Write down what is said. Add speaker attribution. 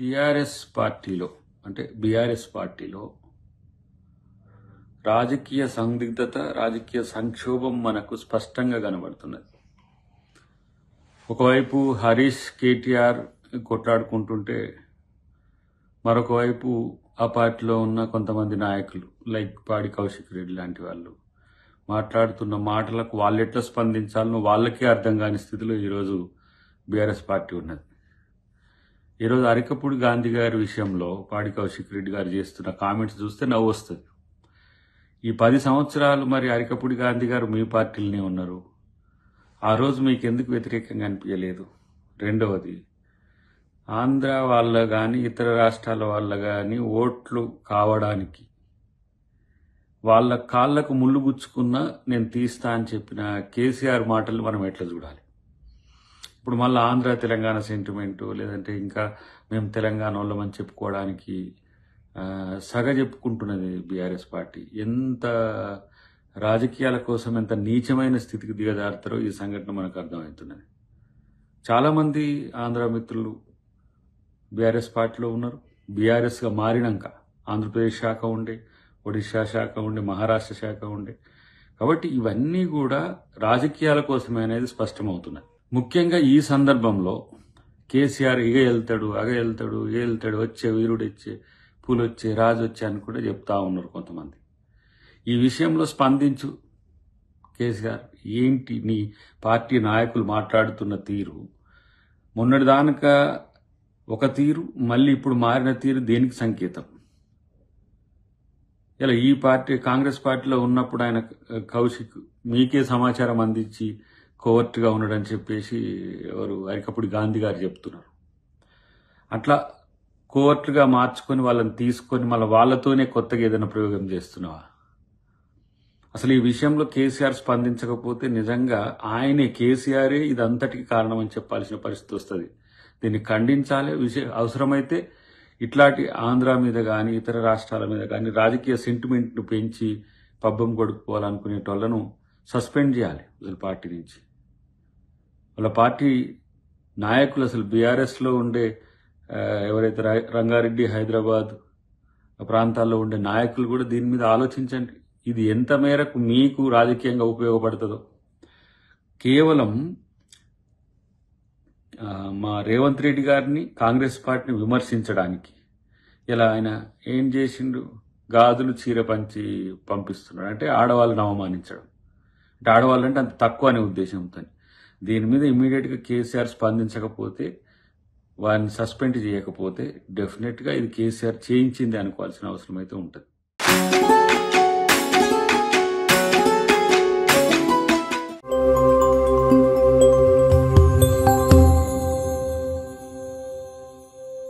Speaker 1: TRS పార్టీలో అంటే BRS పార్టీలో రాజకీయ సందిగ్ధత రాజకీయ సంక్షోభం మనకు స్పష్టంగా కనబడుతున్నది ఒకవైపు హరీష్ కేటీఆర్ కొట్లాడుకుంటుంటే మరొక వైపు ఆ పార్టీలో ఉన్న కొంతమంది నాయకులు లైక్ పాడి కౌశిక్ రెడ్డి లాంటి వాళ్ళు మాట్లాడుతున్న మాటలకు వాళ్ళు ఎట్లా స్పందించాలనో వాళ్ళకే అర్థం కాని స్థితిలో ఈరోజు బీఆర్ఎస్ పార్టీ ఉన్నది ఈరోజు అరికపూడి గాంధీ గారి విషయంలో పాడి కౌశిక్ రెడ్డి గారు చేస్తున్న కామెంట్స్ చూస్తే నవ్వు వస్తుంది ఈ పది సంవత్సరాలు మరి అరికపూడి గాంధీ గారు మీ పార్టీలోనే ఉన్నారు ఆ రోజు మీకు ఎందుకు వ్యతిరేకంగా అనిపించలేదు రెండవది ఆంధ్ర వాళ్ళ కానీ ఇతర రాష్ట్రాల వాళ్ళ కానీ ఓట్లు కావడానికి వాళ్ళ కాళ్ళకు ముళ్ళు గుచ్చుకున్నా నేను తీస్తా అని చెప్పిన కేసీఆర్ మాటలు మనం ఎట్లా చూడాలి ఇప్పుడు మళ్ళీ ఆంధ్ర తెలంగాణ సెంటిమెంటు లేదంటే ఇంకా మేము తెలంగాణ వాళ్ళమని చెప్పుకోవడానికి సగ చెప్పుకుంటున్నది బీఆర్ఎస్ పార్టీ ఎంత రాజకీయాల కోసం ఎంత నీచమైన స్థితికి దిగజారుతారో ఈ సంఘటన మనకు అర్థమవుతున్నది చాలామంది ఆంధ్ర మిత్రులు బీఆర్ఎస్ పార్టీలో ఉన్నారు బీఆర్ఎస్గా మారినాక ఆంధ్రప్రదేశ్ శాఖ ఉండే ఒడిశా శాఖ ఉండే మహారాష్ట్ర శాఖ ఉండే కాబట్టి ఇవన్నీ కూడా రాజకీయాల కోసమే అనేది స్పష్టమవుతున్నాయి ముఖ్యంగా ఈ సందర్భంలో కేసీఆర్ ఇగ వెళ్తాడు అగ వెళ్తాడు ఇగ వెళ్తాడు వచ్చే వీరుడు వచ్చే పూలు వచ్చే రాజు వచ్చే అని కూడా చెప్తా ఉన్నారు కొంతమంది ఈ విషయంలో స్పందించు కేసీఆర్ ఏంటి నీ పార్టీ నాయకులు మాట్లాడుతున్న తీరు మొన్నటిదానక ఒక తీరు మళ్ళీ ఇప్పుడు మారిన తీరు దేనికి సంకేతం ఇలా ఈ పార్టీ కాంగ్రెస్ పార్టీలో ఉన్నప్పుడు ఆయన కౌశిక్ మీకే సమాచారం అందించి కోవర్ట్గా ఉండడని చెప్పేసి ఎవరు అరికప్పుడు గాంధీ గారు చెప్తున్నారు అట్లా కోవర్ట్గా మార్చుకొని వాళ్ళని తీసుకొని మళ్ళీ వాళ్ళతోనే కొత్తగా ఏదైనా ప్రయోగం చేస్తున్నావా అసలు ఈ విషయంలో కేసీఆర్ స్పందించకపోతే నిజంగా ఆయనే కేసీఆరే ఇదంతటికి కారణం అని చెప్పాల్సిన పరిస్థితి వస్తుంది దీన్ని ఖండించాలి విషయ అవసరమైతే ఇట్లాంటి ఆంధ్ర మీద కానీ ఇతర రాష్ట్రాల మీద కానీ రాజకీయ సెంటిమెంట్ను పెంచి పబ్బం కొడుకుపోవాలనుకునే వాళ్ళను సస్పెండ్ చేయాలి పార్టీ నుంచి వాళ్ళ పార్టీ నాయకులు అసలు బీఆర్ఎస్లో ఉండే ఎవరైతే రంగారెడ్డి హైదరాబాద్ ప్రాంతాల్లో ఉండే నాయకులు కూడా దీని మీద ఆలోచించండి ఇది ఎంత మేరకు మీకు రాజకీయంగా ఉపయోగపడుతుందో కేవలం మా రేవంత్ రెడ్డి గారిని కాంగ్రెస్ పార్టీని విమర్శించడానికి ఇలా ఆయన ఏం చేసిండు గాజులు చీర పంచి పంపిస్తున్నాడు అంటే ఆడవాళ్ళని అవమానించడం అంటే ఆడవాళ్ళంటే అంత తక్కువ అనే ఉద్దేశంతో దీని మీద ఇమీడియట్గా కేసీఆర్ స్పందించకపోతే వారిని సస్పెండ్ చేయకపోతే డెఫినెట్గా ఇది కేసీఆర్ చేయించింది అనుకోవాల్సిన అవసరం అయితే ఉంటుంది